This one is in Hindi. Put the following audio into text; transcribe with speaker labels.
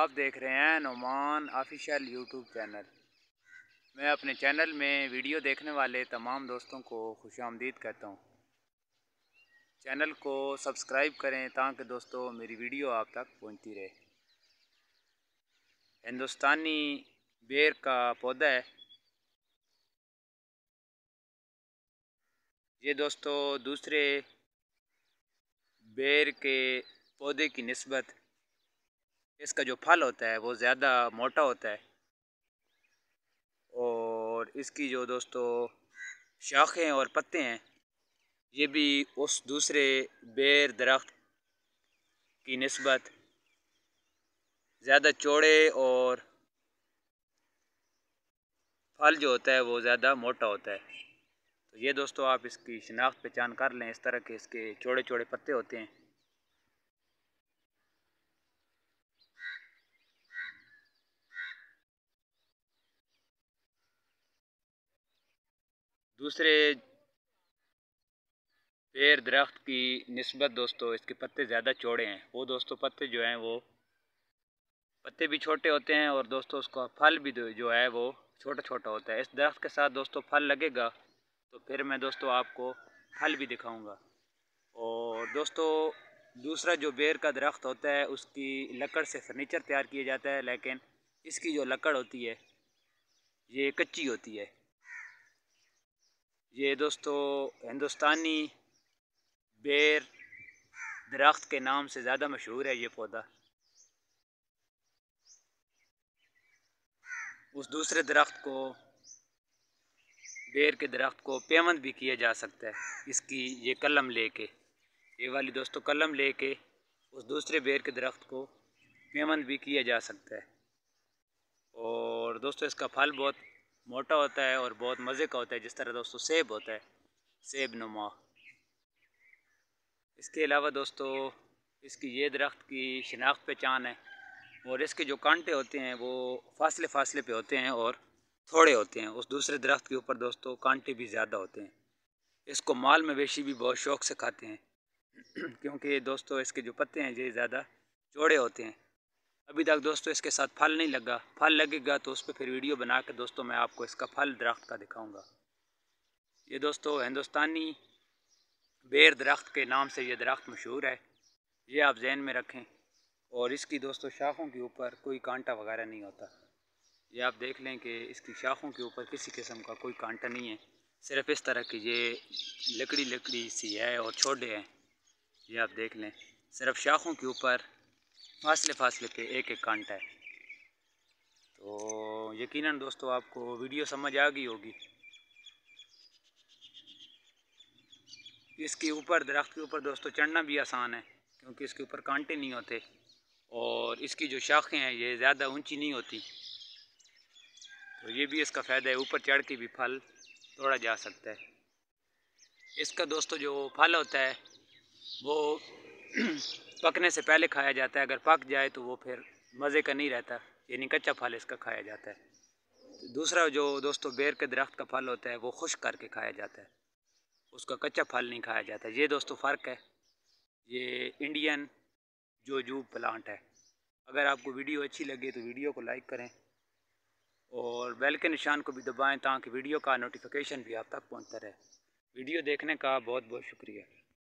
Speaker 1: आप देख रहे हैं नुमान ऑफिशियल यूट्यूब चैनल मैं अपने चैनल में वीडियो देखने वाले तमाम दोस्तों को खुश आमदीद कहता हूँ चैनल को सब्सक्राइब करें ताकि दोस्तों मेरी वीडियो आप तक पहुँचती रहे हिंदुस्तानी बेर का पौधा है ये दोस्तों दूसरे बेर के पौधे की नस्बत इसका जो फल होता है वो ज़्यादा मोटा होता है और इसकी जो दोस्तों शाखें और पत्ते हैं ये भी उस दूसरे बेर दरख्त की नस्बत ज़्यादा चौड़े और फल जो होता है वो ज़्यादा मोटा होता है तो ये दोस्तों आप इसकी शनाख्त पहचान कर लें इस तरह के इसके चौड़े चौड़े पत्ते होते हैं दूसरे पेड़ दरख्त की नस्बत दोस्तों इसके पत्ते ज़्यादा चौड़े हैं वो दोस्तों पत्ते जो हैं वो पत्ते भी छोटे होते हैं और दोस्तों उसका फल भी जो है वो छोटा छोटा होता है इस दरख्त के साथ दोस्तों फल लगेगा तो फिर मैं दोस्तों आपको फल भी दिखाऊंगा और दोस्तों दूसरा जो बेर का दरख्त होता है उसकी लकड़ से फर्नीचर तैयार किया जाता है लेकिन इसकी जो लकड़ होती है ये कच्ची होती है ये दोस्तों हिंदुस्तानी बेर दरख्त के नाम से ज़्यादा मशहूर है ये पौधा उस दूसरे दरख्त को बेर के दरख्त को पेमंद भी किया जा सकता है इसकी ये कलम लेके ये वाली दोस्तों कलम लेके उस दूसरे बेर के दरख्त को पेमंद भी किया जा सकता है और दोस्तों इसका फल बहुत मोटा होता है और बहुत मज़े का होता है जिस तरह दोस्तों सेब होता है सेब नुमा इसके अलावा दोस्तों इसकी ये दरख्त की शिनाख्त पहचान है और इसके जो कांटे होते हैं वो फासले फासले पे होते हैं और थोड़े होते हैं उस दूसरे दरख्त के ऊपर दोस्तों कांटे भी ज़्यादा होते हैं इसको माल मवेशी भी बहुत शौक से खाते हैं क्योंकि दोस्तों इसके जो पत्ते हैं ये ज़्यादा चौड़े होते हैं अभी तक दोस्तों इसके साथ फल नहीं लगा फल लगेगा तो उस पर फिर वीडियो बना के दोस्तों मैं आपको इसका फल दरख्त का दिखाऊँगा ये दोस्तों हिंदुस्तानी बेर दरख्त के नाम से ये दरख्त मशहूर है ये आप जहन में रखें और इसकी दोस्तों शाखों के ऊपर कोई कांटा वगैरह नहीं होता ये आप देख लें कि इसकी शाखों के ऊपर किसी किस्म का कोई कांटा नहीं है सिर्फ इस तरह की ये लकड़ी लकड़ी सी है और छोटे हैं ये आप देख लें सिर्फ शाखों के ऊपर फासले फासले पे एक एक कांटा है तो यकीनन दोस्तों आपको वीडियो समझ आ गई होगी इसके ऊपर दरख्त के ऊपर दोस्तों चढ़ना भी आसान है क्योंकि इसके ऊपर कांटे नहीं होते और इसकी जो शाखें हैं ये ज़्यादा ऊंची नहीं होती तो ये भी इसका फ़ायदा है ऊपर चढ़ के भी फल तोड़ा जा सकता है इसका दोस्तों जो फल होता है वो पकने से पहले खाया जाता है अगर पक जाए तो वो फिर मज़े का नहीं रहता यानी कच्चा फल इसका खाया जाता है दूसरा जो दोस्तों बेर के दरख्त का फल होता है वो खुश करके खाया जाता है उसका कच्चा फल नहीं खाया जाता ये दोस्तों फ़र्क है ये इंडियन जो जू प्लांट है अगर आपको वीडियो अच्छी लगे तो वीडियो को लाइक करें और बेल के निशान को भी दबाएं ताकि वीडियो का नोटिफिकेशन भी आप तक पहुंचता रहे वीडियो देखने का बहुत बहुत शुक्रिया